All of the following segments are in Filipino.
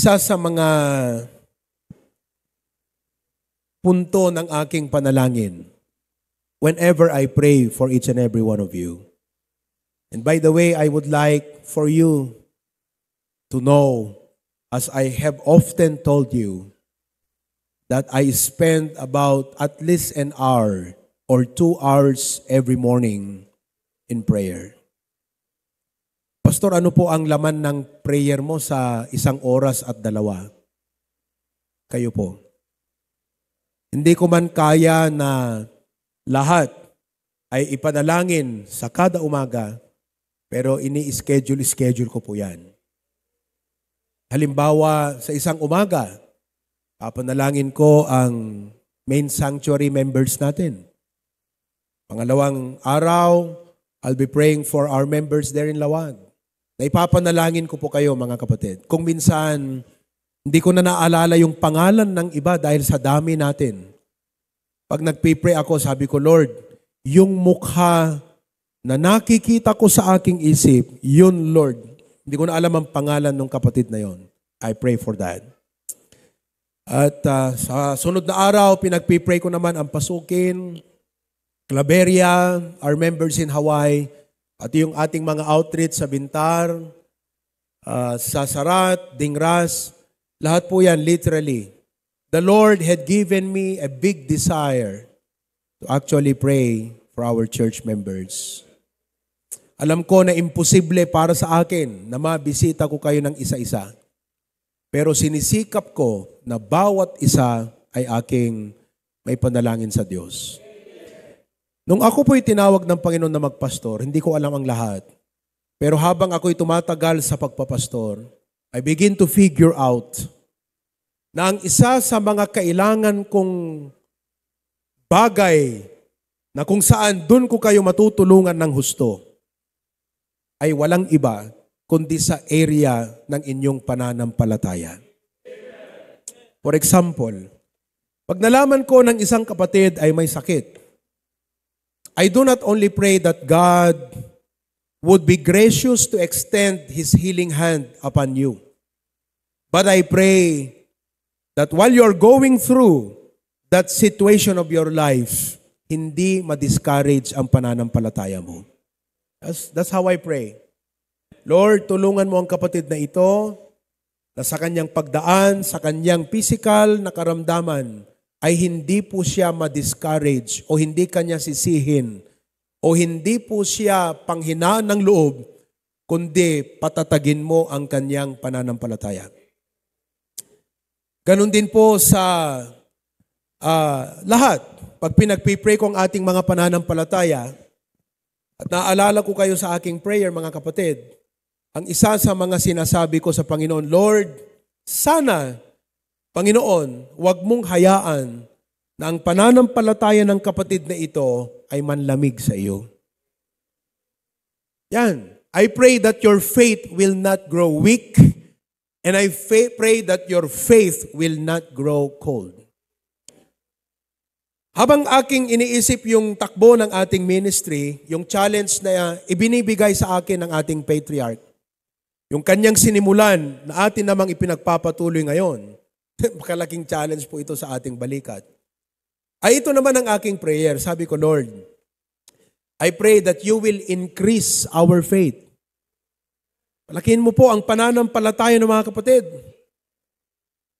isa sa mga punto ng aking panalangin whenever I pray for each and every one of you. And by the way, I would like for you to know, as I have often told you, that I spend about at least an hour or two hours every morning in prayer. Pastor, ano po ang laman ng prayer mo sa isang oras at dalawa? Kayo po. Hindi ko man kaya na lahat ay ipanalangin sa kada umaga, pero ini-schedule-schedule ko po yan. Halimbawa, sa isang umaga, papanalangin ko ang main sanctuary members natin. Pangalawang araw, I'll be praying for our members there in Lawag na ipapanalangin ko po kayo mga kapatid. Kung minsan, hindi ko na naalala yung pangalan ng iba dahil sa dami natin. Pag nagpipray ako, sabi ko, Lord, yung mukha na nakikita ko sa aking isip, yun Lord. Hindi ko na alam ang pangalan ng kapatid na yon. I pray for that. At uh, sa sunod na araw, pinagpipray ko naman ang Pasukin, Claveria, our members in Hawaii, Pati yung ating mga outreach sa Bintar, uh, sa Sarat, Dingras, lahat po yan literally. The Lord had given me a big desire to actually pray for our church members. Alam ko na imposible para sa akin na mabisita ko kayo ng isa-isa. Pero sinisikap ko na bawat isa ay aking may panalangin sa Diyos. Nung ako po'y tinawag ng Panginoon na magpastor, hindi ko alam ang lahat. Pero habang ako'y tumatagal sa pagpapastor, I begin to figure out na ang isa sa mga kailangan kong bagay na kung saan doon ko kayo matutulungan ng husto ay walang iba kundi sa area ng inyong pananampalataya. For example, pag nalaman ko ng isang kapatid ay may sakit, I do not only pray that God would be gracious to extend His healing hand upon you, but I pray that while you're going through that situation of your life, hindi ma-discourage ang pananampalataya mo. That's, that's how I pray. Lord, tulungan mo ang kapatid na ito na sa kanyang pagdaan, sa kanyang physical na karamdaman, ay hindi po siya ma-discourage o hindi kanya sisihin o hindi po siya panghinaan ng loob, kundi patatagin mo ang kanyang pananampalataya. Ganon din po sa uh, lahat. Pag pinagpipray ko ang ating mga pananampalataya, at naalala ko kayo sa aking prayer, mga kapatid, ang isa sa mga sinasabi ko sa Panginoon, Lord, sana Panginoon, huwag mong hayaan na ang pananampalataya ng kapatid na ito ay manlamig sa iyo. Yan. I pray that your faith will not grow weak and I pray that your faith will not grow cold. Habang aking iniisip yung takbo ng ating ministry, yung challenge na ah, ibinibigay sa akin ng ating patriarch, yung kanyang sinimulan na atin namang ipinagpapatuloy ngayon, Kalaking challenge po ito sa ating balikat. Ay ito naman ang aking prayer. Sabi ko, Lord, I pray that you will increase our faith. Palakihin mo po ang pananampalataya ng mga kapatid.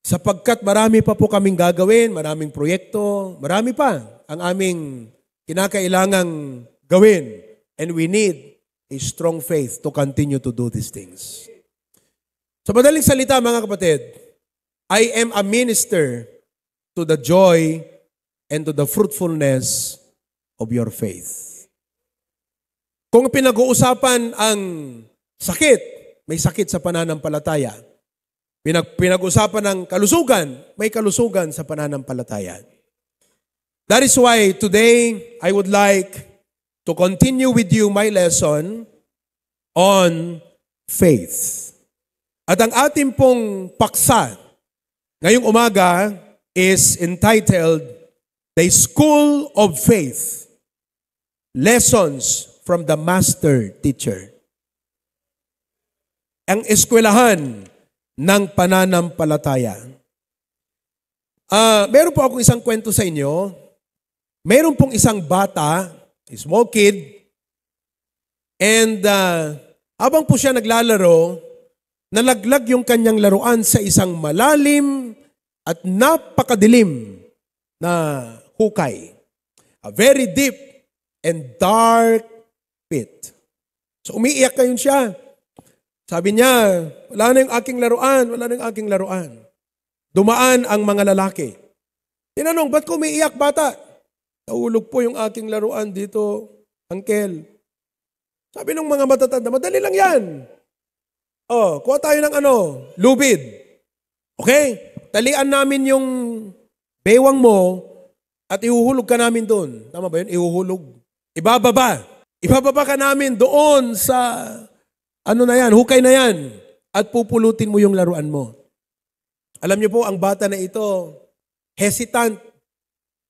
Sapagkat marami pa po kaming gagawin, maraming proyekto, marami pa ang aming kinakailangang gawin. And we need a strong faith to continue to do these things. Sa madaling salita, mga kapatid, I am a minister to the joy and to the fruitfulness of your faith. Kung pinag-uusapan ang sakit, may sakit sa pananampalataya. Pinag pinag-usapan ang kalusugan, may kalusugan sa pananampalataya. That is why today I would like to continue with you my lesson on faith. At ang ating pong paksa ngayong umaga is entitled The School of Faith Lessons from the Master Teacher. Ang eskwelahan ng pananampalataya. Uh, meron po akong isang kwento sa inyo. Meron pong isang bata, a small kid, and uh, habang po siya naglalaro, Nalaglag yung kanyang laruan sa isang malalim at napakadilim na hukay. A very deep and dark pit. So umiiyak ngayon siya. Sabi niya, wala na yung aking laruan, wala na yung aking laruan. Dumaan ang mga lalaki. Tinanong, ba't ko umiiyak bata? Naulog po yung aking laruan dito, uncle. Sabi ng mga matatanda, madali lang yan. Oh, kuha tayo ng ano, lubid. Okay? Talian namin yung bewang mo at ihuhulog ka namin doon. Tama ba yun? Ihuhulog. Ibababa. Ibababa ka namin doon sa ano na yan, hukay na yan. At pupulutin mo yung laruan mo. Alam niyo po, ang bata na ito, hesitant.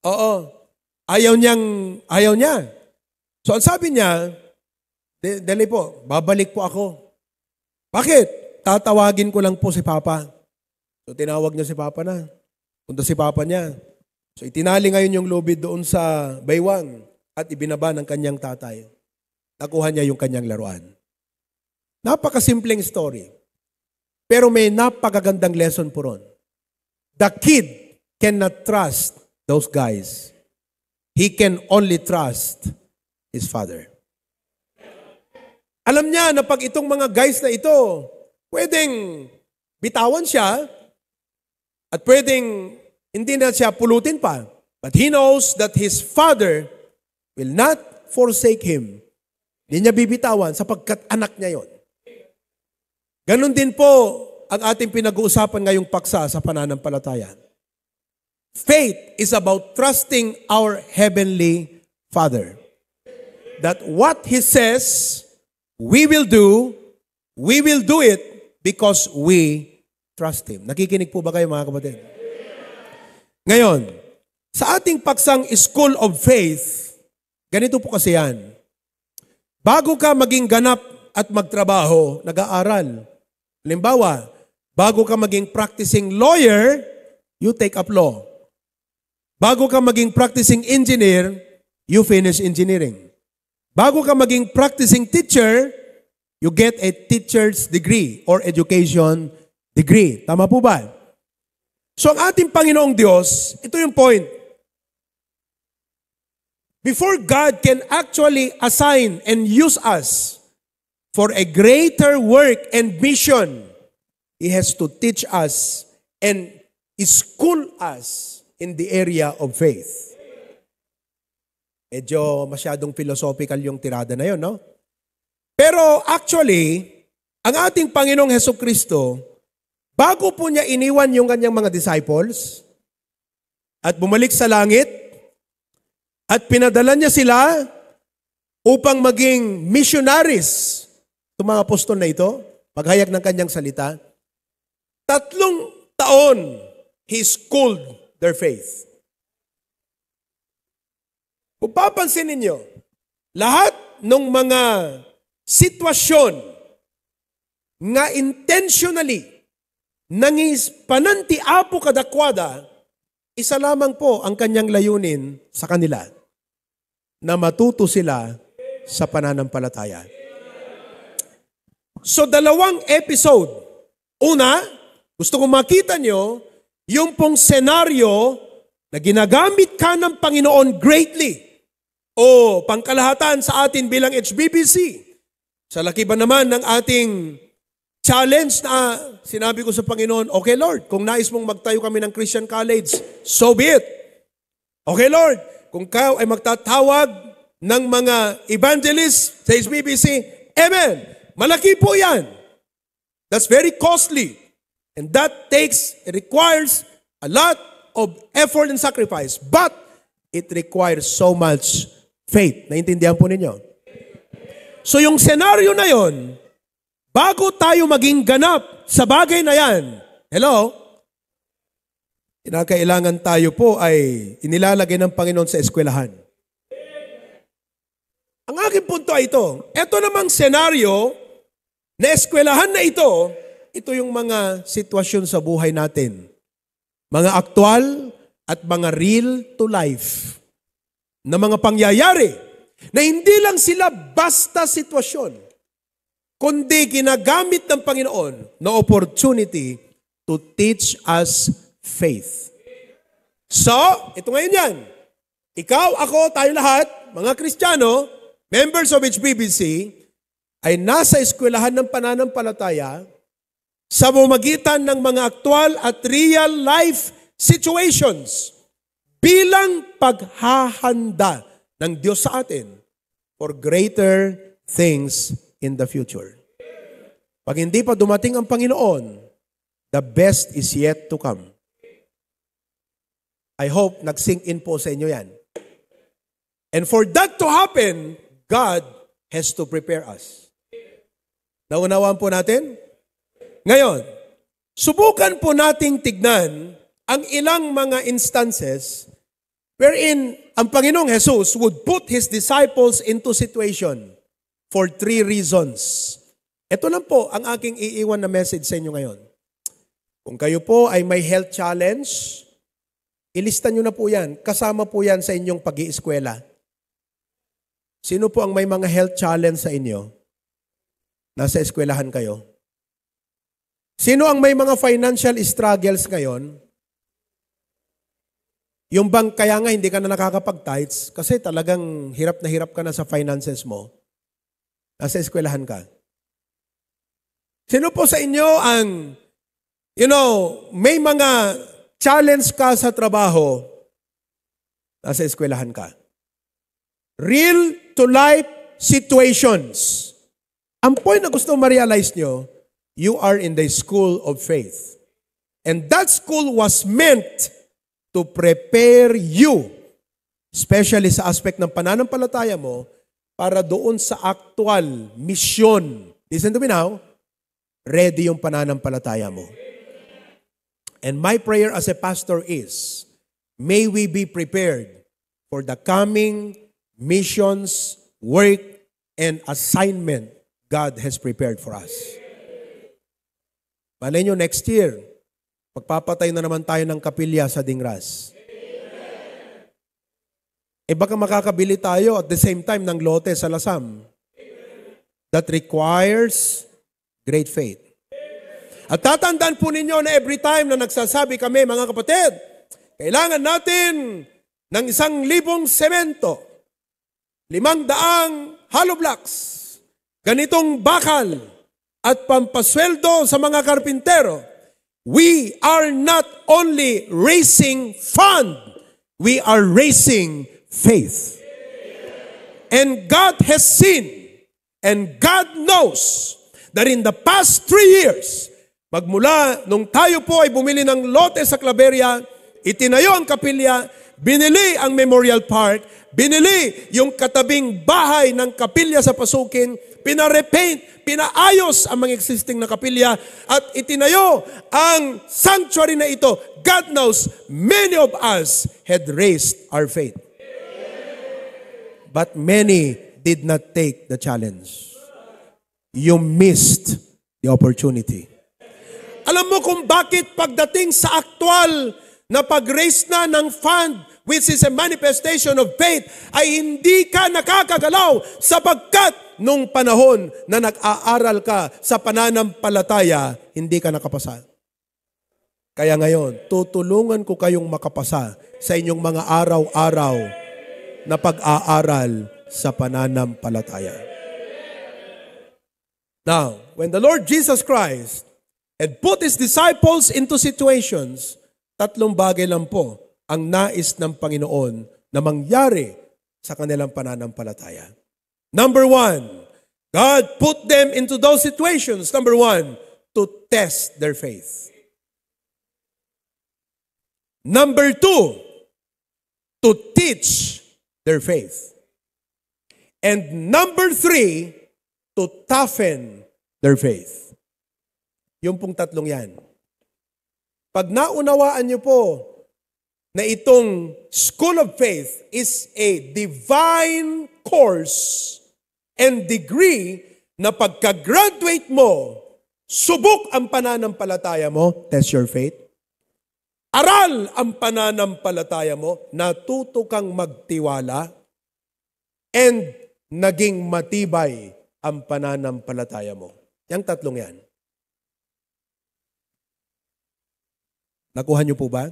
Oo. Ayaw niyang, ayaw niya. So ang sabi niya, dali po, babalik po ako. Bakit? Tatawagin ko lang po si Papa. So tinawag niya si Papa na. Punta si Papa niya. So itinali ngayon yung lubid doon sa baywang at ibinaba ng kanyang tatay. Nakuha niya yung kanyang laruan. Napakasimpleng story. Pero may napakagandang lesson po ron. The kid cannot trust those guys. He can only trust his father. Alam niya na pag itong mga guys na ito, pwedeng bitawan siya at pwedeng hindi na siya pulutin pa. But he knows that his father will not forsake him. Hindi niya bibitawan sapagkat anak niya yon. Ganon din po ang ating pinag-uusapan ngayong paksa sa pananampalataya. Faith is about trusting our Heavenly Father. That what He says We will do, we will do it because we trust Him. Nakikinig po ba kayo mga kapatid? Ngayon, sa ating paksang School of Faith, ganito po kasi yan. Bago ka maging ganap at magtrabaho, nag-aaral. Halimbawa, bago ka maging practicing lawyer, you take up law. Bago ka maging practicing engineer, you finish engineering. Bago ka maging practicing teacher, you get a teacher's degree or education degree. Tama po ba? So ang ating Panginoong Diyos, ito yung point. Before God can actually assign and use us for a greater work and mission, He has to teach us and school us in the area of faith. Medyo masyadong philosophical yung tirada na yun, no? Pero actually, ang ating Panginoong Heso Kristo, bago po niya iniwan yung kanyang mga disciples at bumalik sa langit at pinadala niya sila upang maging missionaries sa mga apostol na ito, paghayag ng kanyang salita, tatlong taon, He schooled their faith. Kung papansin ninyo, lahat ng mga sitwasyon nga intentionally nangis pananti apo kadakwada, isa lamang po ang kanyang layunin sa kanila na matuto sila sa pananampalataya. So dalawang episode. Una, gusto kong makita nyo yung pong senaryo na ginagamit ka ng Panginoon greatly o pangkalahatan sa atin bilang HBBC. Sa laki ba naman ng ating challenge na sinabi ko sa Panginoon, Okay Lord, kung nais mong magtayo kami ng Christian College, so be it. Okay Lord, kung kayo ay magtatawag ng mga evangelist sa HBBC, Amen! Malaki po yan. That's very costly. And that takes, it requires a lot of effort and sacrifice. But it requires so much faith. Naintindihan po ninyo? So yung senaryo na yon, bago tayo maging ganap sa bagay na yan, hello, kinakailangan tayo po ay inilalagay ng Panginoon sa eskwelahan. Ang aking punto ay ito, ito namang senaryo na eskwelahan na ito, ito yung mga sitwasyon sa buhay natin. Mga aktual at mga real to life na mga pangyayari na hindi lang sila basta sitwasyon, kundi ginagamit ng Panginoon na opportunity to teach us faith. So, ito ngayon yan. Ikaw, ako, tayo lahat, mga Kristiyano, members of HBBC, ay nasa eskwelahan ng pananampalataya sa pamagitan ng mga aktual at real life situations bilang paghahanda ng Diyos sa atin for greater things in the future. Pag hindi pa dumating ang Panginoon, the best is yet to come. I hope nag-sink in po sa inyo yan. And for that to happen, God has to prepare us. Naunawaan po natin? Ngayon, subukan po nating tignan ang ilang mga instances Wherein, ang Panginoong Jesus would put His disciples into situation for three reasons. Ito lang po ang aking iiwan na message sa inyo ngayon. Kung kayo po ay may health challenge, ilista nyo na po yan. Kasama po yan sa inyong pag iiskwela Sino po ang may mga health challenge sa inyo? Nasa eskwelahan kayo. Sino ang may mga financial struggles ngayon? Yung bang kaya nga hindi ka na nakakapag-tights kasi talagang hirap na hirap ka na sa finances mo. Nasa eskwelahan ka. Sino po sa inyo ang, you know, may mga challenge ka sa trabaho, nasa eskwelahan ka. Real to life situations. Ang point na gusto ma-realize nyo, you are in the school of faith. And that school was meant to prepare you, especially sa aspect ng pananampalataya mo, para doon sa actual mission. Listen to me now. Ready yung pananampalataya mo. And my prayer as a pastor is, may we be prepared for the coming missions, work, and assignment God has prepared for us. Malay nyo next year, Pagpapatay na naman tayo ng kapilya sa Dingras. Amen. Eh, e baka makakabili tayo at the same time ng lote sa Lasam. Amen. That requires great faith. Amen. At tatandaan po ninyo na every time na nagsasabi kami, mga kapatid, kailangan natin ng isang libong semento, limang daang hollow blocks, ganitong bakal, at pampasweldo sa mga karpintero, We are not only raising fund, we are raising faith. And God has seen, and God knows that in the past three years, magmula nung tayo po ay bumili ng lote sa Claveria, itinayo ang kapilya, binili ang Memorial Park, binili yung katabing bahay ng kapilya sa Pasukin, pinarepent, pinaayos ang mga existing na kapilya at itinayo ang sanctuary na ito. God knows many of us had raised our faith. But many did not take the challenge. You missed the opportunity. Alam mo kung bakit pagdating sa aktual na pag-raise na ng fund, which is a manifestation of faith, ay hindi ka nakakagalaw sapagkat nung panahon na nag-aaral ka sa pananampalataya, hindi ka nakapasa. Kaya ngayon, tutulungan ko kayong makapasa sa inyong mga araw-araw na pag-aaral sa pananampalataya. Now, when the Lord Jesus Christ had put His disciples into situations, tatlong bagay lang po ang nais ng Panginoon na mangyari sa kanilang pananampalataya. Number one, God put them into those situations, number one, to test their faith. Number two, to teach their faith. And number three, to toughen their faith. Yung pong tatlong yan. Pag naunawaan niyo po na itong School of Faith is a divine course and degree na pagka-graduate mo, subok ang pananampalataya mo, test your faith. Aral ang pananampalataya mo, natuto kang magtiwala, and naging matibay ang pananampalataya mo. Yang tatlong yan. Nakuha niyo po ba?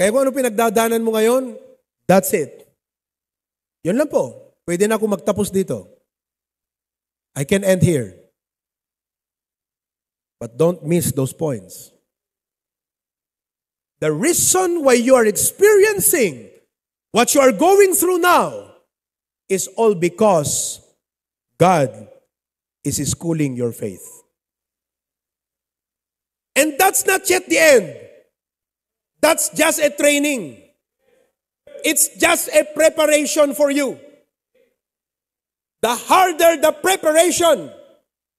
Kaya kung ano pinagdadanan mo ngayon, that's it. Yun lang po. Pwede na ako magtapos dito. I can end here. But don't miss those points. The reason why you are experiencing what you are going through now is all because God is schooling your faith. And that's not yet the end. That's just a training. It's just a preparation for you. The harder the preparation,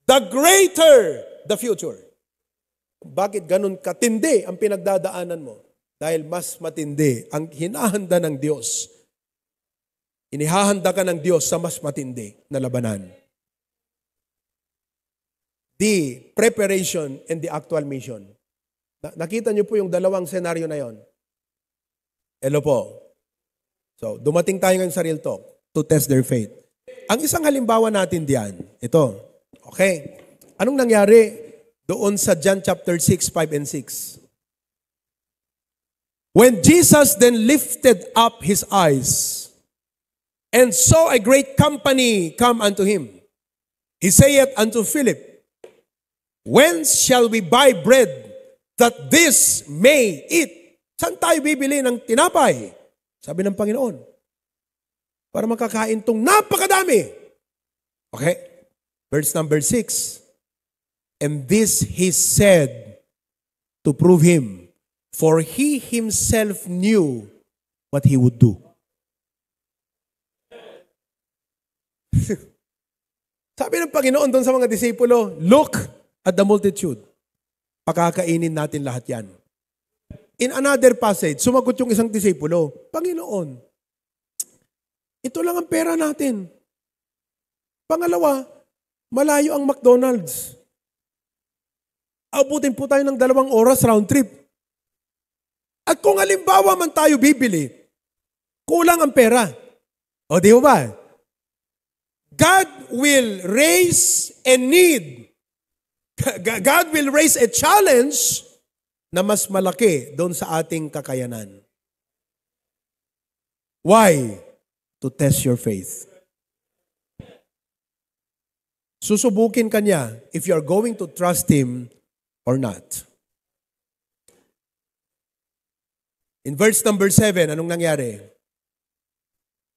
the greater the future. Bakit ganun katindi ang pinagdadaanan mo? Dahil mas matindi ang hinahanda ng Diyos. Inihahanda ka ng Diyos sa mas matindi na labanan. The preparation and the actual mission. Nakita niyo po yung dalawang senaryo na yon. Hello po. So, dumating tayo ngayon sa real talk to test their faith. Ang isang halimbawa natin diyan, ito. Okay. Anong nangyari doon sa John chapter 6, 5 and 6? When Jesus then lifted up his eyes and saw a great company come unto him, he saith unto Philip, Whence shall we buy bread that this may eat. Saan tayo bibili ng tinapay? Sabi ng Panginoon. Para makakain tong napakadami. Okay? Verse number 6. And this he said to prove him, for he himself knew what he would do. Sabi ng Panginoon doon sa mga disipulo, look at the multitude. Pakakainin natin lahat yan. In another passage, sumagot yung isang disipulo, Panginoon, ito lang ang pera natin. Pangalawa, malayo ang McDonald's. Abutin po tayo ng dalawang oras round trip. At kung halimbawa man tayo bibili, kulang ang pera. O di ba? God will raise a need God will raise a challenge na mas malaki doon sa ating kakayanan. Why? To test your faith. Susubukin ka niya if you are going to trust Him or not. In verse number 7, anong nangyari?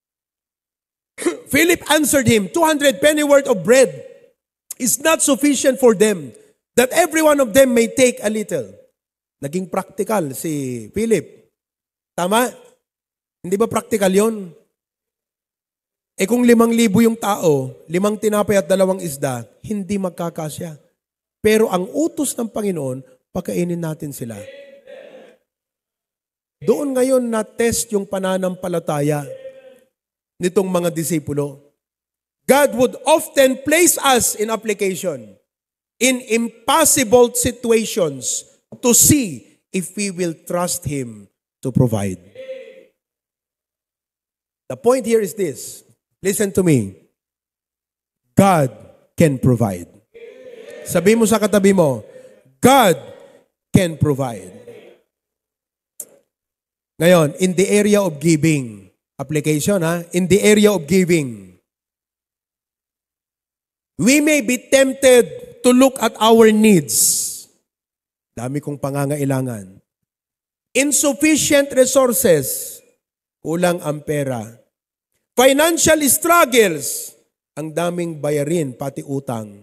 Philip answered him, 200 pennyworth of bread is not sufficient for them, that every one of them may take a little. Naging practical si Philip. Tama? Hindi ba practical yon? Eh kung limang libo yung tao, limang tinapay at dalawang isda, hindi magkakasya. Pero ang utos ng Panginoon, pakainin natin sila. Doon ngayon na-test yung pananampalataya nitong mga disipulo. God would often place us in application in impossible situations to see if we will trust Him to provide. The point here is this listen to me. God can provide. Sabi mo sa katabi mo, God can provide. Ngayon, in the area of giving, application ha, in the area of giving, We may be tempted to look at our needs. Dami kong pangangailangan. Insufficient resources. Kulang ang pera. Financial struggles. Ang daming bayarin, pati utang.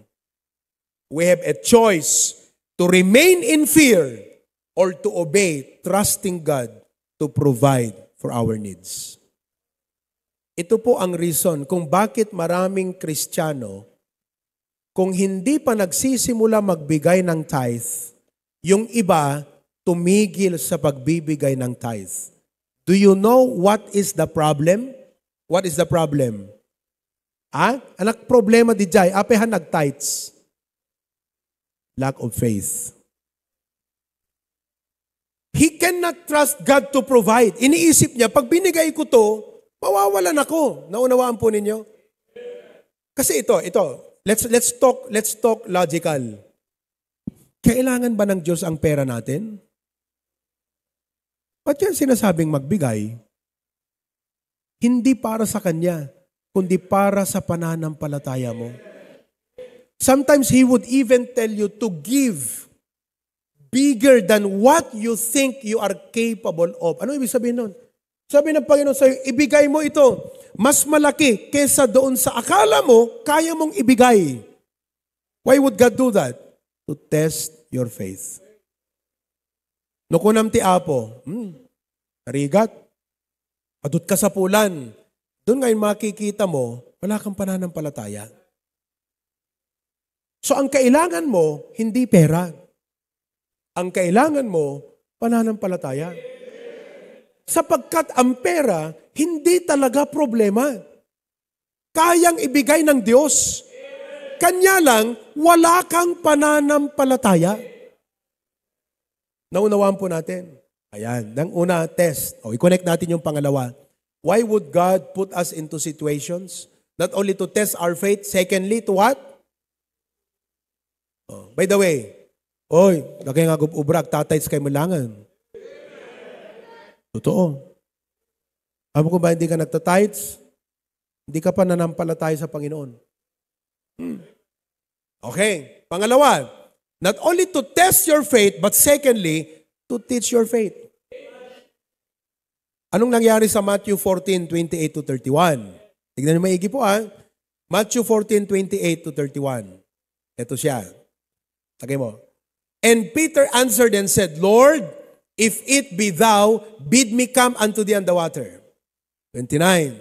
We have a choice to remain in fear or to obey, trusting God to provide for our needs. Ito po ang reason kung bakit maraming Kristiyano kung hindi pa nagsisimula magbigay ng tithe, yung iba tumigil sa pagbibigay ng tithe. Do you know what is the problem? What is the problem? Ah, anak problema di jay, apehan nag-tithes. Lack of faith. He cannot trust God to provide. Iniisip niya, pag binigay ko to, mawawalan ako. Naunawaan po ninyo? Kasi ito, ito, let's let's talk let's talk logical. Kailangan ba ng Diyos ang pera natin? Ba't yan sinasabing magbigay? Hindi para sa Kanya, kundi para sa pananampalataya mo. Sometimes He would even tell you to give bigger than what you think you are capable of. Ano ibig sabihin nun? Sabi ng Panginoon sa'yo, ibigay mo ito mas malaki kesa doon sa akala mo, kaya mong ibigay. Why would God do that? To test your faith. Nukunam ti Apo, hmm, narigat, adot ka sa pulan. Doon ngayon makikita mo, wala kang pananampalataya. So ang kailangan mo, hindi pera. Ang kailangan mo, pananampalataya. Sapagkat ang pera, hindi talaga problema. Kayang ibigay ng Diyos. Kanya lang, wala kang pananampalataya. Naunawaan po natin. Ayan, ng una, test. O, i-connect natin yung pangalawa. Why would God put us into situations? Not only to test our faith, secondly, to what? Oh, by the way, oy, lagay nga gububrak, tatay sa kay malangan. Totoo. Alam ko ba hindi ka nagtatites? Hindi ka pa nanampalatay sa Panginoon. Hmm. Okay. Pangalawa, not only to test your faith, but secondly, to teach your faith. Anong nangyari sa Matthew 14, 28 to 31? Tignan niyo maigi po ah. Matthew 14, 28 to 31. Ito siya. Tagay mo. And Peter answered and said, Lord, If it be thou, bid me come unto thee on the water. 29.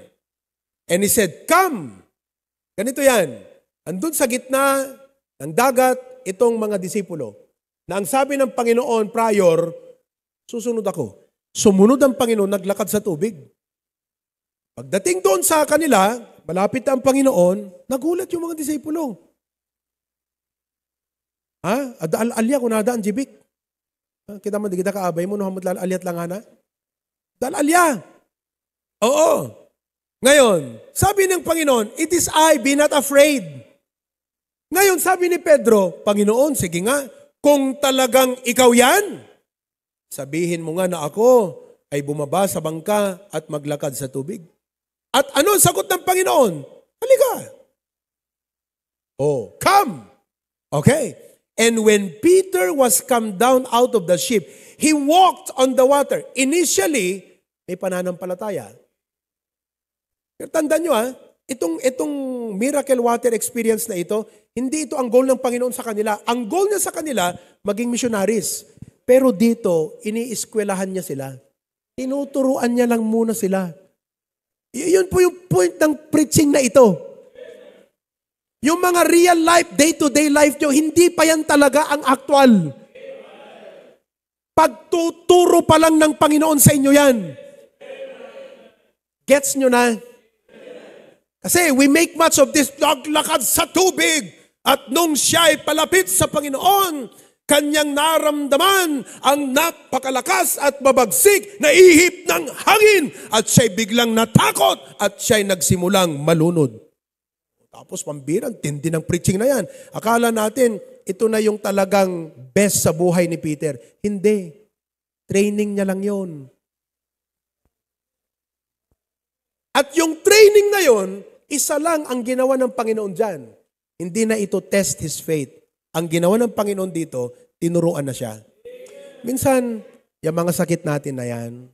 And he said, Come! Ganito yan. Andun sa gitna ng dagat, itong mga disipulo. Na ang sabi ng Panginoon prior, susunod ako. Sumunod ang Panginoon, naglakad sa tubig. Pagdating doon sa kanila, malapit ang Panginoon, nagulat yung mga disipulo. Ha? Adaal-alya kung nadaan jibik. Ah, kita mo, di kita kaabay ah, mo, nuhamot lal aliat lang ana. Lal alya. Oo. Ngayon, sabi ng Panginoon, it is I, be not afraid. Ngayon, sabi ni Pedro, Panginoon, sige nga, kung talagang ikaw yan, sabihin mo nga na ako ay bumaba sa bangka at maglakad sa tubig. At ano ang sagot ng Panginoon? Halika. Oh, come. Okay. And when Peter was come down out of the ship, he walked on the water. Initially, may pananampalataya. Pero tandaan nyo ha, ah, itong, itong miracle water experience na ito, hindi ito ang goal ng Panginoon sa kanila. Ang goal niya sa kanila, maging missionaries. Pero dito, iniiskwelahan niya sila. Tinuturuan niya lang muna sila. Y- yun po yung point ng preaching na ito. Yung mga real life, day-to-day life nyo, hindi pa yan talaga ang actual. Pagtuturo pa lang ng Panginoon sa inyo yan. Gets nyo na? Kasi we make much of this naglakad sa tubig at nung siya ay palapit sa Panginoon, kanyang naramdaman ang napakalakas at babagsik na ihip ng hangin at siya'y biglang natakot at siya'y nagsimulang malunod. Tapos pambirang, tindi ng preaching na yan. Akala natin, ito na yung talagang best sa buhay ni Peter. Hindi. Training niya lang yon. At yung training na yon, isa lang ang ginawa ng Panginoon dyan. Hindi na ito test his faith. Ang ginawa ng Panginoon dito, tinuruan na siya. Minsan, yung mga sakit natin na yan,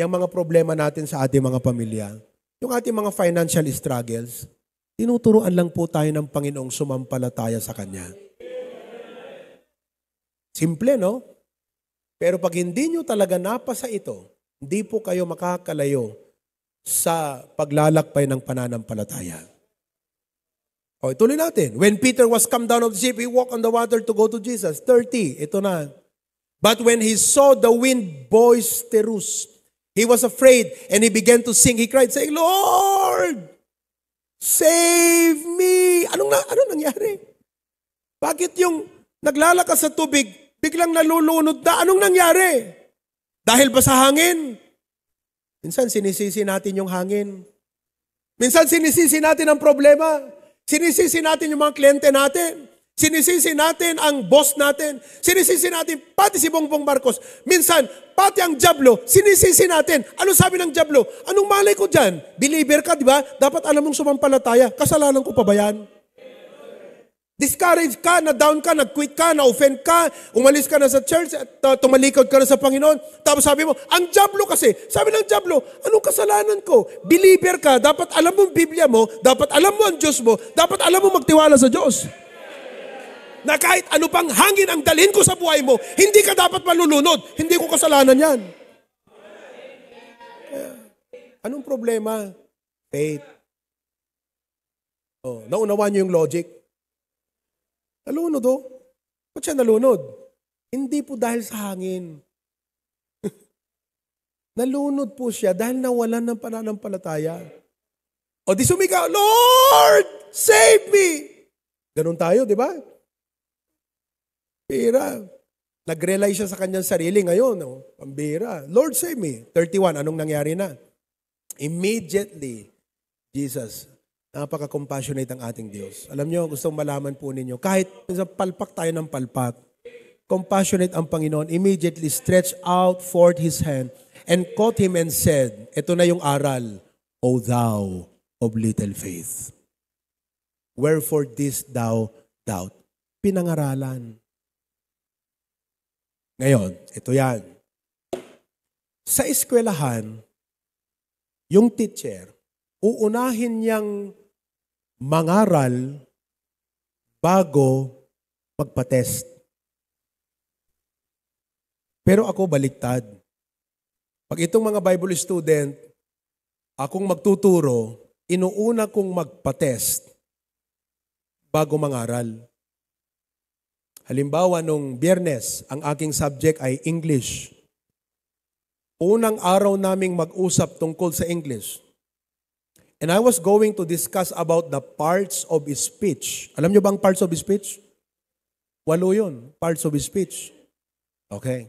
yung mga problema natin sa ating mga pamilya, yung ating mga financial struggles, Tinuturoan lang po tayo ng Panginoong sumampalataya sa Kanya. Simple, no? Pero pag hindi nyo talaga napasa ito, hindi po kayo makakalayo sa paglalakbay ng pananampalataya. O, ituloy natin. When Peter was come down of the ship, he walked on the water to go to Jesus. 30, ito na. But when he saw the wind boisterous, he was afraid and he began to sink. He cried, saying, Lord, Save me! Anong na, ano nangyari? Bakit yung naglalakas sa tubig, biglang nalulunod na? Anong nangyari? Dahil ba sa hangin? Minsan sinisisi natin yung hangin. Minsan sinisisi natin ang problema. Sinisisi natin yung mga kliyente natin. Sinisisi natin ang boss natin. Sinisisi natin pati si Bongbong Marcos. Minsan, pati ang Diablo, sinisisi natin. Ano sabi ng Diablo? Anong malay ko dyan? Believer ka, di ba? Dapat alam mong sumampalataya. Kasalanan ko pa ba yan? Discouraged ka, na down ka, nag-quit ka, na-offend ka, umalis ka na sa church, at uh, tumalikod ka na sa Panginoon. Tapos sabi mo, ang Diablo kasi, sabi ng Diablo, anong kasalanan ko? Believer ka, dapat alam mo ang Biblia mo, dapat alam mo ang Diyos mo, dapat alam mo magtiwala sa Diyos na kahit ano pang hangin ang dalhin ko sa buhay mo, hindi ka dapat malulunod. Hindi ko kasalanan yan. Kaya, anong problema? Faith. Oh, naunawa niyo yung logic? Nalunod oh. Ba't siya nalunod? Hindi po dahil sa hangin. nalunod po siya dahil nawalan ng pananampalataya. O di sumigaw, Lord, save me! Ganun tayo, di ba? Bira. Nag-realize siya sa kanyang sarili ngayon. Oh, pambira. Lord save me. 31, anong nangyari na? Immediately, Jesus, napaka-compassionate ang ating Diyos. Alam niyo, gusto malaman po ninyo, kahit sa palpak tayo ng palpak, compassionate ang Panginoon, immediately stretched out forth His hand and caught him and said, ito na yung aral, O thou of little faith. Wherefore this thou doubt? Pinangaralan. Ngayon, ito yan. Sa eskwelahan, yung teacher, uunahin niyang mangaral bago magpa-test. Pero ako baliktad. Pag itong mga Bible student, akong magtuturo, inuuna kong magpa-test bago mangaral. Halimbawa, nung biyernes, ang aking subject ay English. Unang araw naming mag-usap tungkol sa English. And I was going to discuss about the parts of speech. Alam nyo bang parts of speech? Walo yun, parts of speech. Okay.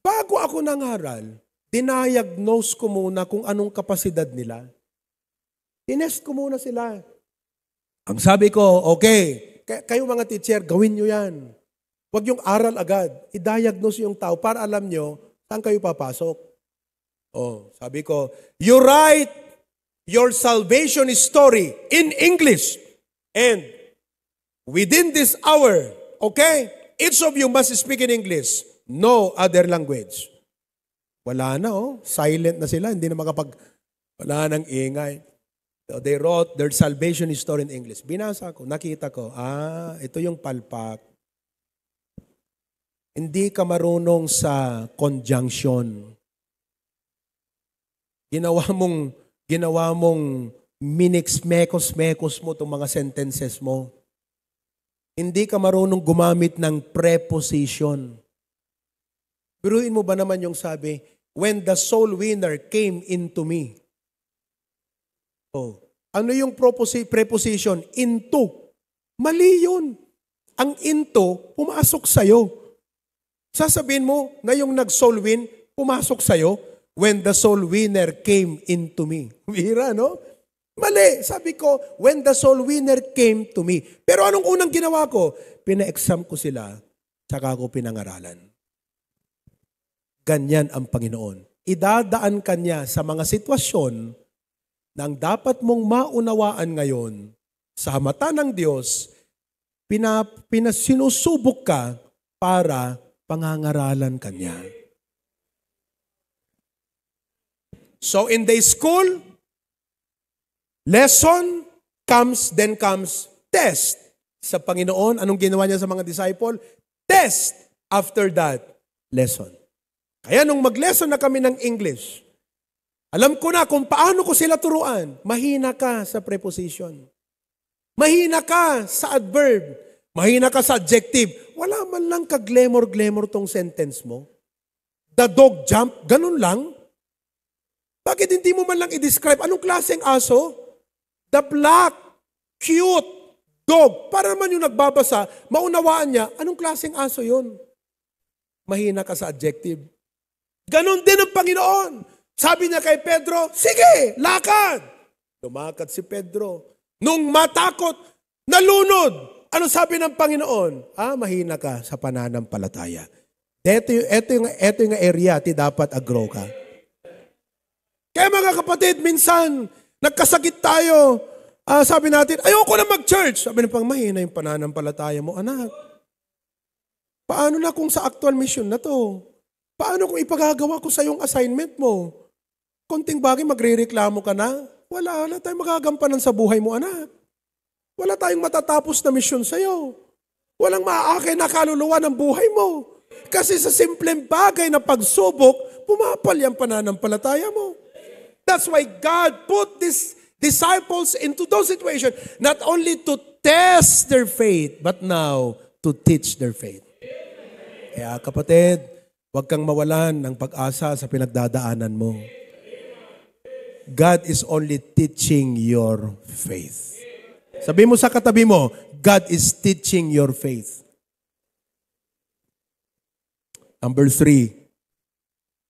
Bago ako nangaral, diniagnose ko muna kung anong kapasidad nila. Tinest ko muna sila. Ang sabi ko, okay, kayo mga teacher, gawin nyo yan. Huwag yung aral agad. I-diagnose yung tao para alam nyo saan kayo papasok. Oh, sabi ko, you write your salvation story in English and within this hour, okay, each of you must speak in English, no other language. Wala na oh, silent na sila, hindi na makapag, wala nang ingay. They wrote their salvation story in English. Binasa ko, nakita ko, ah, ito yung palpak. Hindi ka marunong sa conjunction. Ginawa mong, ginawa mong minix, mekos, mekos mo itong mga sentences mo. Hindi ka marunong gumamit ng preposition. Biruin mo ba naman yung sabi, When the soul winner came into me, Oh. Ano yung preposition? Into. Mali yun. Ang into, pumasok sa'yo. Sasabihin mo na yung nag-soul win, pumasok sa'yo, when the soul winner came into me. Mira, no? Mali. Sabi ko, when the soul winner came to me. Pero anong unang ginawa ko? Pina-exam ko sila, tsaka ako pinangaralan. Ganyan ang Panginoon. Idadaan kanya sa mga sitwasyon na ang dapat mong maunawaan ngayon sa mata ng Diyos, pina, pinasinusubok ka para pangangaralan Kanya. So in the school, lesson comes, then comes test. Sa Panginoon, anong ginawa niya sa mga disciple? Test. After that, lesson. Kaya nung mag-lesson na kami ng English, alam ko na kung paano ko sila turuan. Mahina ka sa preposition. Mahina ka sa adverb. Mahina ka sa adjective. Wala man lang ka glamour-glamour tong sentence mo. The dog jump, ganun lang. Bakit hindi mo man lang i-describe? Anong klaseng aso? The black, cute, dog. Para man yung nagbabasa, maunawaan niya, anong klaseng aso yun? Mahina ka sa adjective. Ganon din ang Panginoon. Sabi niya kay Pedro, sige, lakad. Lumakad si Pedro. Nung matakot, nalunod. Ano sabi ng Panginoon? Ah, mahina ka sa pananampalataya. Ito, yung, ito, yung, ito yung area, ti dapat agro ka. Kaya mga kapatid, minsan, nagkasakit tayo. Ah, sabi natin, ayoko na mag-church. Sabi ng pang, mahina yung pananampalataya mo, anak. Paano na kung sa actual mission na to? Paano kung ipagagawa ko sa yung assignment mo? Konting bagay, magrereklamo ka na. Wala na tayong magagampanan sa buhay mo, anak. Wala tayong matatapos na misyon sa'yo. Walang maaakay na kaluluwa ng buhay mo. Kasi sa simpleng bagay na pagsubok, pumapal ang pananampalataya mo. That's why God put these disciples into those situations, not only to test their faith, but now to teach their faith. Kaya kapatid, huwag kang mawalan ng pag-asa sa pinagdadaanan mo. God is only teaching your faith. Sabi mo sa katabi mo, God is teaching your faith. Number three,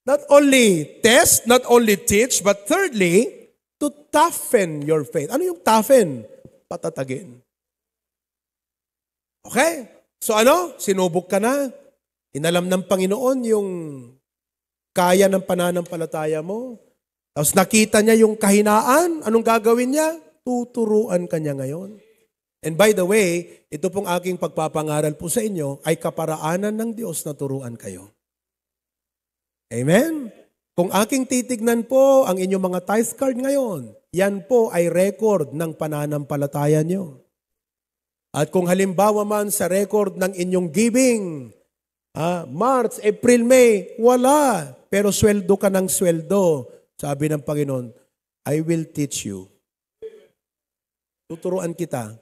not only test, not only teach, but thirdly, to toughen your faith. Ano yung toughen? Patatagin. Okay? So ano? Sinubok ka na. Inalam ng Panginoon yung kaya ng pananampalataya mo. Tapos nakita niya yung kahinaan, anong gagawin niya? Tuturuan kanya ngayon. And by the way, ito pong aking pagpapangaral po sa inyo ay kaparaanan ng Diyos na turuan kayo. Amen? Kung aking titignan po ang inyong mga tithe card ngayon, yan po ay record ng pananampalataya niyo. At kung halimbawa man sa record ng inyong giving, ah, March, April, May, wala. Pero sweldo ka ng sweldo sabi ng Panginoon, I will teach you. Tuturuan kita.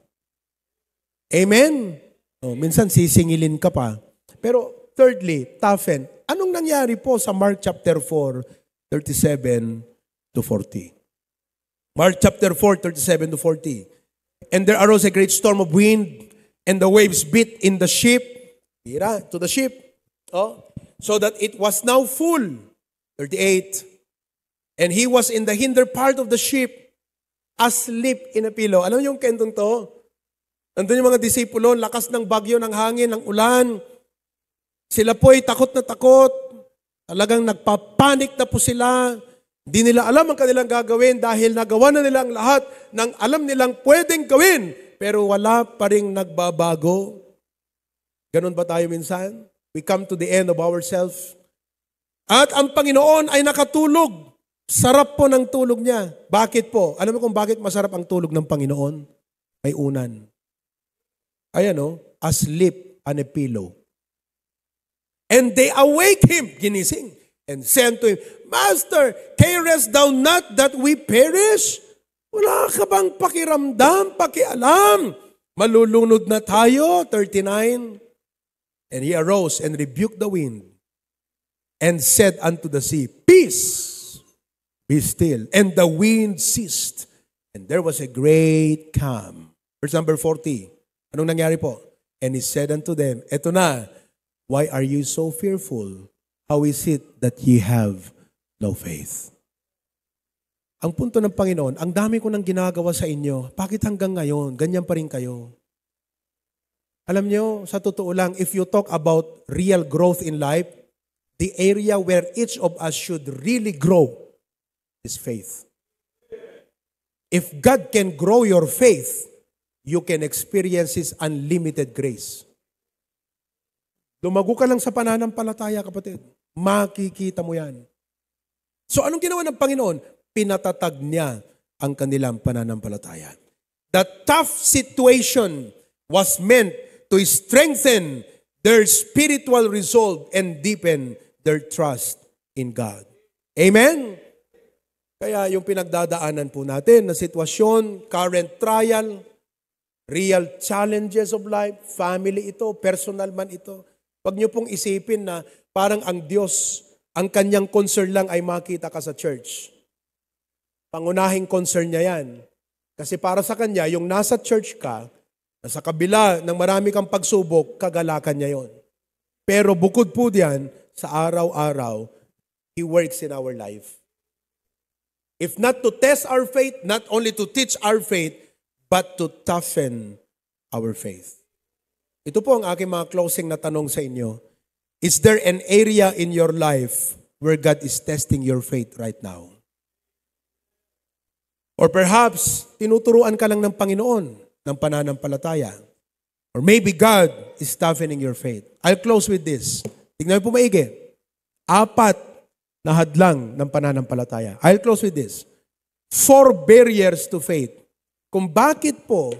Amen? Oh, minsan sisingilin ka pa. Pero thirdly, toughen. Anong nangyari po sa Mark chapter 4, 37 to 40? Mark chapter 4, 37 to 40. And there arose a great storm of wind, and the waves beat in the ship. Tira, to the ship. Oh, so that it was now full. 38. And he was in the hinder part of the ship, asleep in a pillow. Alam niyo yung kentong to? Nandun yung mga disipulo, lakas ng bagyo, ng hangin, ng ulan. Sila po ay takot na takot. Talagang nagpapanik na po sila. Di nila alam ang kanilang gagawin dahil nagawa na nila ang lahat ng alam nilang pwedeng gawin. Pero wala pa rin nagbabago. Ganun ba tayo minsan? We come to the end of ourselves. At ang Panginoon ay nakatulog Sarap po ng tulog niya. Bakit po? Alam mo kung bakit masarap ang tulog ng Panginoon? May unan. Ayan o, oh, asleep on a pillow. And they awake him, ginising, and said to him, Master, carest thou not that we perish? Wala ka bang pakiramdam, pakialam? Malulunod na tayo, 39. And he arose and rebuked the wind and said unto the sea, Peace! Be still. And the wind ceased. And there was a great calm. Verse number 40. Anong nangyari po? And he said unto them, Eto na, why are you so fearful? How is it that ye have no faith? Ang punto ng Panginoon, ang dami ko nang ginagawa sa inyo, bakit hanggang ngayon, ganyan pa rin kayo? Alam nyo, sa totoo lang, if you talk about real growth in life, the area where each of us should really grow is faith. If God can grow your faith, you can experience His unlimited grace. Lumago ka lang sa pananampalataya, kapatid. Makikita mo yan. So anong ginawa ng Panginoon? Pinatatag niya ang kanilang pananampalataya. The tough situation was meant to strengthen their spiritual resolve and deepen their trust in God. Amen? Kaya yung pinagdadaanan po natin na sitwasyon, current trial, real challenges of life, family ito, personal man ito. Huwag niyo pong isipin na parang ang Diyos, ang kanyang concern lang ay makita ka sa church. Pangunahing concern niya yan. Kasi para sa kanya, yung nasa church ka, nasa kabila ng marami kang pagsubok, kagalakan niya yon. Pero bukod po diyan, sa araw-araw, He works in our life. If not to test our faith, not only to teach our faith, but to toughen our faith. Ito po ang aking mga closing na tanong sa inyo. Is there an area in your life where God is testing your faith right now? Or perhaps, tinuturuan ka lang ng Panginoon ng pananampalataya. Or maybe God is toughening your faith. I'll close with this. Tignan po maigi. Apat na hadlang ng pananampalataya. I'll close with this. Four barriers to faith. Kung bakit po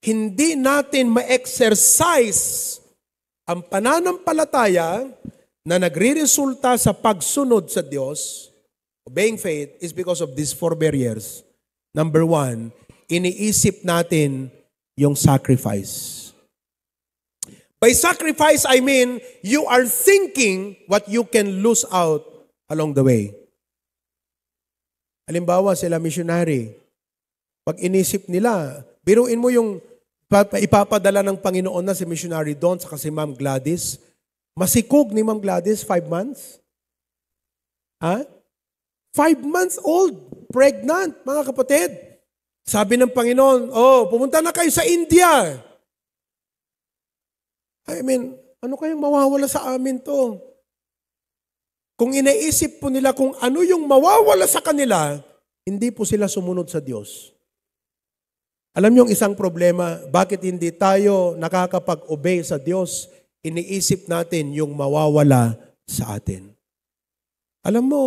hindi natin ma-exercise ang pananampalataya na nagriresulta sa pagsunod sa Diyos, obeying faith, is because of these four barriers. Number one, iniisip natin yung sacrifice. By sacrifice, I mean, you are thinking what you can lose out along the way. Halimbawa, sila missionary. Pag inisip nila, biruin mo yung ipapadala ng Panginoon na si missionary doon sa kasi Ma'am Gladys. Masikog ni Ma'am Gladys, five months. Ha? Five months old, pregnant, mga kapatid. Sabi ng Panginoon, oh, pumunta na kayo sa India. I mean, ano kayang mawawala sa amin to? Kung inaisip po nila kung ano yung mawawala sa kanila, hindi po sila sumunod sa Diyos. Alam niyo ang isang problema, bakit hindi tayo nakakapag-obey sa Diyos? Iniisip natin yung mawawala sa atin. Alam mo,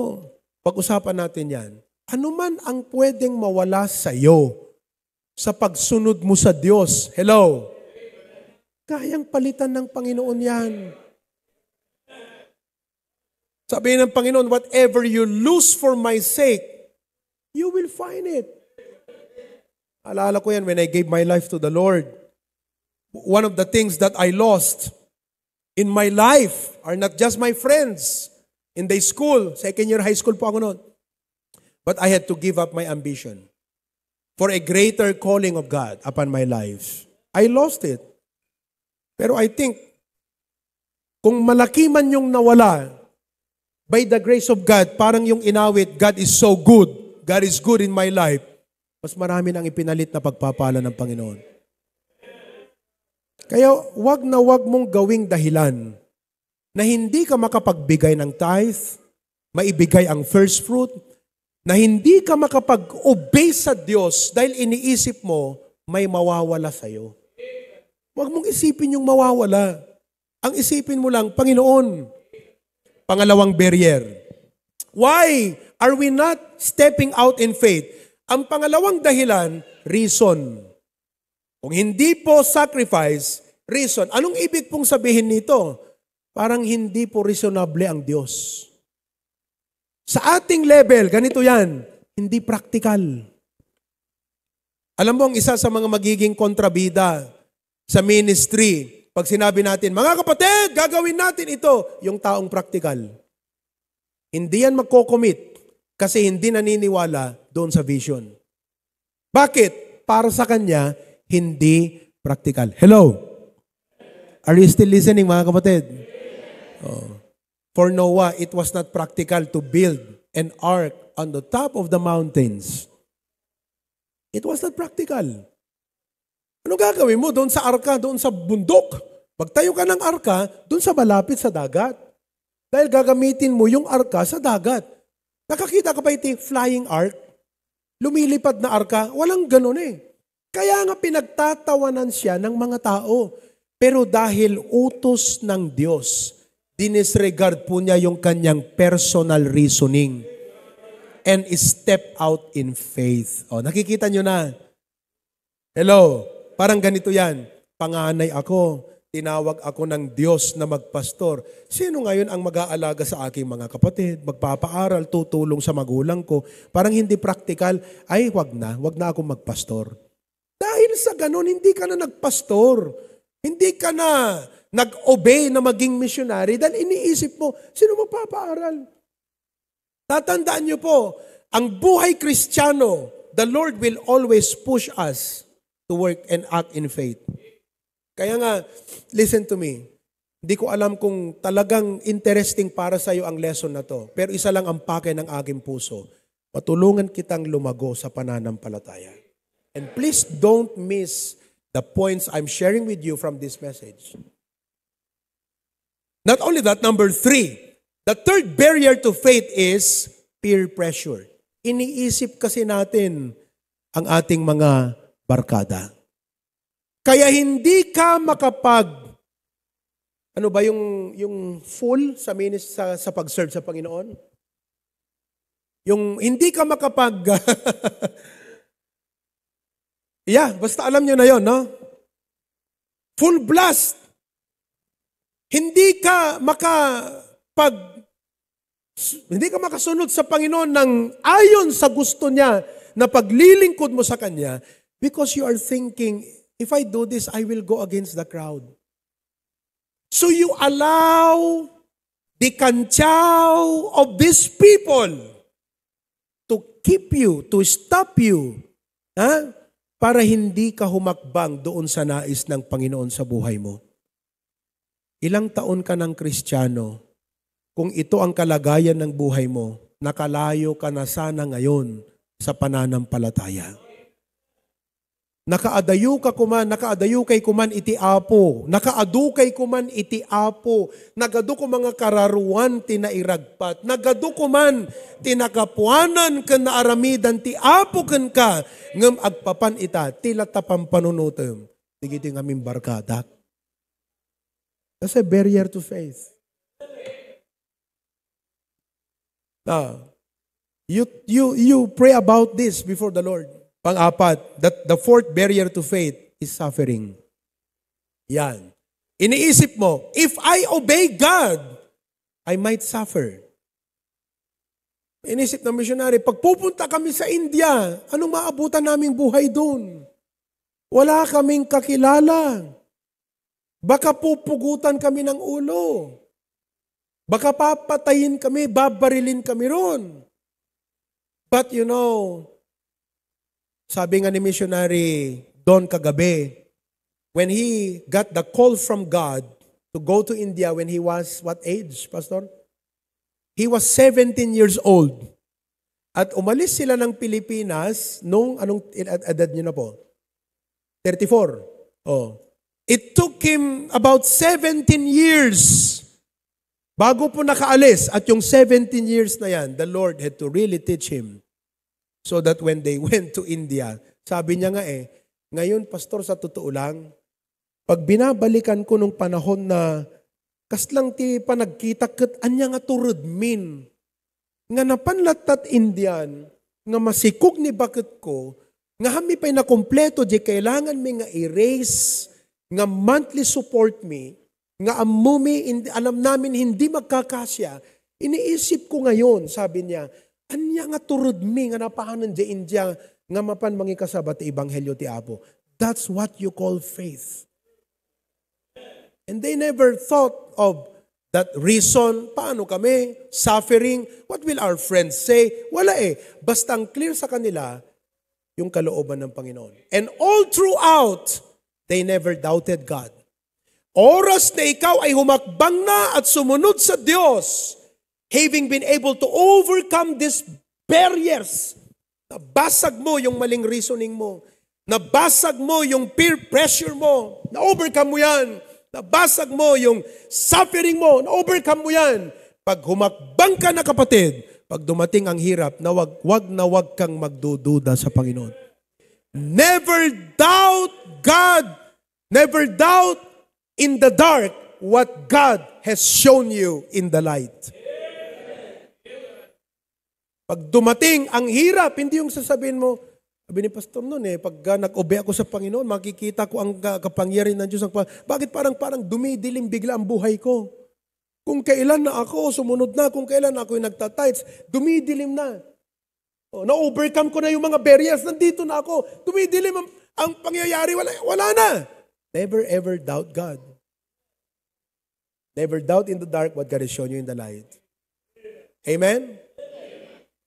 pag-usapan natin yan. Ano man ang pwedeng mawala sa iyo sa pagsunod mo sa Diyos? Hello? Kayang palitan ng Panginoon yan. Sabi ng Panginoon, whatever you lose for my sake, you will find it. Alala ko yan when I gave my life to the Lord. One of the things that I lost in my life are not just my friends. In the school, second year high school po ako noon. But I had to give up my ambition for a greater calling of God upon my life. I lost it. Pero I think, kung malaki man yung nawala, by the grace of God, parang yung inawit, God is so good, God is good in my life, mas marami nang ipinalit na pagpapala ng Panginoon. Kaya wag na wag mong gawing dahilan na hindi ka makapagbigay ng tithe, maibigay ang first fruit, na hindi ka makapag-obey sa Diyos dahil iniisip mo may mawawala sa iyo. Huwag mong isipin yung mawawala. Ang isipin mo lang, Panginoon. Pangalawang barrier. Why are we not stepping out in faith? Ang pangalawang dahilan, reason. Kung hindi po sacrifice, reason. Anong ibig pong sabihin nito? Parang hindi po reasonable ang Diyos. Sa ating level, ganito yan, hindi practical. Alam mo, ang isa sa mga magiging kontrabida sa ministry. Pag sinabi natin, mga kapatid, gagawin natin ito, yung taong praktikal. Hindi yan magko-commit kasi hindi naniniwala doon sa vision. Bakit? Para sa kanya, hindi practical. Hello? Are you still listening, mga kapatid? Oh. For Noah, it was not practical to build an ark on the top of the mountains. It was not practical. Ano gagawin mo doon sa arka, doon sa bundok? Pagtayo ka ng arka, doon sa malapit sa dagat. Dahil gagamitin mo yung arka sa dagat. Nakakita ka ba iti flying ark? Lumilipad na arka? Walang ganun eh. Kaya nga pinagtatawanan siya ng mga tao. Pero dahil utos ng Diyos, dinisregard po niya yung kanyang personal reasoning and step out in faith. Oh, nakikita niyo na. Hello? Parang ganito yan, panganay ako, tinawag ako ng Diyos na magpastor. Sino ngayon ang mag-aalaga sa aking mga kapatid? Magpapaaral, tutulong sa magulang ko. Parang hindi praktikal, ay wag na, wag na akong magpastor. Dahil sa ganun, hindi ka na nagpastor. Hindi ka na nag-obey na maging missionary dahil iniisip mo, sino magpapaaral? Tatandaan niyo po, ang buhay kristyano, the Lord will always push us to work and act in faith. Kaya nga, listen to me. Hindi ko alam kung talagang interesting para sa iyo ang lesson na to. Pero isa lang ang pake ng aking puso. Patulungan kitang lumago sa pananampalataya. And please don't miss the points I'm sharing with you from this message. Not only that, number three, the third barrier to faith is peer pressure. Iniisip kasi natin ang ating mga barkada. Kaya hindi ka makapag ano ba yung yung full sa minis sa, sa pag-serve sa Panginoon? Yung hindi ka makapag Yeah, basta alam niyo na 'yon, no? Full blast. Hindi ka maka pag hindi ka makasunod sa Panginoon ng ayon sa gusto niya na paglilingkod mo sa Kanya, Because you are thinking, if I do this, I will go against the crowd. So you allow the kanchaw of these people to keep you, to stop you, ha? para hindi ka humakbang doon sa nais ng Panginoon sa buhay mo. Ilang taon ka ng Kristiyano, kung ito ang kalagayan ng buhay mo, nakalayo ka na sana ngayon sa pananampalataya. Nakaadayo ka kuman, nakaadayo kay kuman iti apo. Nakaadu kay kuman iti apo. Nagadu ko mga kararuan tinairagpat. Nagadu ko man tinakapuanan ken naaramidan ti apo ken ka. Ngem agpapan ita, tila tapang panunutem. Digiti ng barkada. That's a barrier to faith. Ah, you, you, you pray about this before the Lord. Pang-apat, that the fourth barrier to faith is suffering. Yan. Iniisip mo, if I obey God, I might suffer. Iniisip ng missionary, pagpupunta kami sa India, anong maabutan naming buhay doon? Wala kaming kakilala. Baka pupugutan kami ng ulo. Baka papatayin kami, babarilin kami roon. But you know, sabi nga ni missionary Don kagabi, when he got the call from God to go to India when he was what age, Pastor? He was 17 years old. At umalis sila ng Pilipinas nung anong edad niyo na po? 34. Oh. It took him about 17 years bago po nakaalis. At yung 17 years na yan, the Lord had to really teach him So that when they went to India, sabi niya nga eh, ngayon pastor sa totoo lang, pag binabalikan ko nung panahon na kaslang ti panagkita kat anya nga turod min, nga napanlatat Indian, nga masikog ni bakit ko, nga hami pa'y nakompleto di kailangan mi nga erase, nga monthly support me, nga amumi, alam namin hindi magkakasya, iniisip ko ngayon, sabi niya, Anya nga turod mi nga napahanan di India nga mapan mangikasaba ti Ibanghelyo ti Apo. That's what you call faith. And they never thought of that reason, paano kami, suffering, what will our friends say? Wala eh. Basta ang clear sa kanila, yung kalooban ng Panginoon. And all throughout, they never doubted God. Oras na ikaw ay humakbang na at sumunod sa Diyos, having been able to overcome these barriers, nabasag mo yung maling reasoning mo, nabasag mo yung peer pressure mo, na-overcome mo yan, nabasag mo yung suffering mo, na-overcome mo yan. Pag humakbang ka na kapatid, pag dumating ang hirap, na wag, wag na wag kang magdududa sa Panginoon. Never doubt God. Never doubt in the dark what God has shown you in the light. Pag dumating ang hirap, hindi yung sasabihin mo, sabi ni Pastor noon eh, pag uh, nag-obey ako sa Panginoon, makikita ko ang uh, kapangyarihan ng Diyos. bakit parang parang dumidilim bigla ang buhay ko? Kung kailan na ako, sumunod na, kung kailan ako yung nagtatights, dumidilim na. Oh, na-overcome ko na yung mga barriers, nandito na ako. Dumidilim ang, ang pangyayari, wala, wala na. Never ever doubt God. Never doubt in the dark what God has shown you in the light. Amen?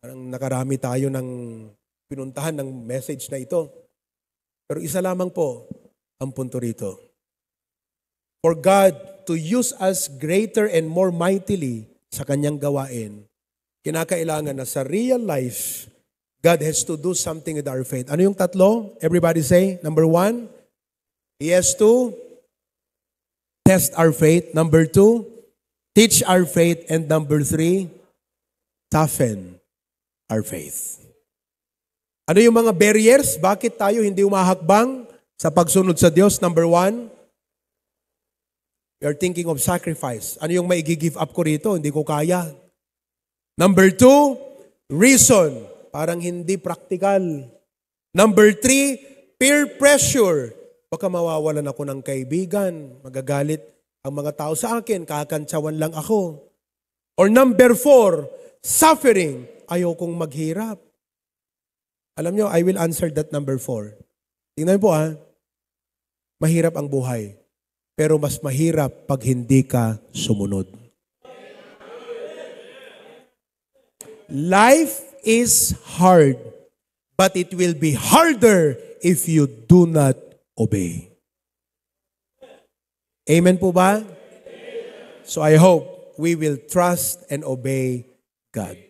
Parang nakarami tayo ng pinuntahan ng message na ito. Pero isa lamang po ang punto rito. For God to use us greater and more mightily sa kanyang gawain, kinakailangan na sa real life, God has to do something with our faith. Ano yung tatlo? Everybody say, number one, He has to test our faith. Number two, teach our faith. And number three, toughen our faith. Ano yung mga barriers? Bakit tayo hindi umahakbang sa pagsunod sa Diyos? Number one, you're thinking of sacrifice. Ano yung may give up ko rito? Hindi ko kaya. Number two, reason. Parang hindi practical. Number three, peer pressure. Baka mawawalan ako ng kaibigan. Magagalit ang mga tao sa akin. Kakantsawan lang ako. Or number four, suffering. Ayaw kong maghirap. Alam nyo, I will answer that number four. Tingnan po ha. Ah. Mahirap ang buhay. Pero mas mahirap pag hindi ka sumunod. Life is hard, but it will be harder if you do not obey. Amen po ba? So I hope we will trust and obey God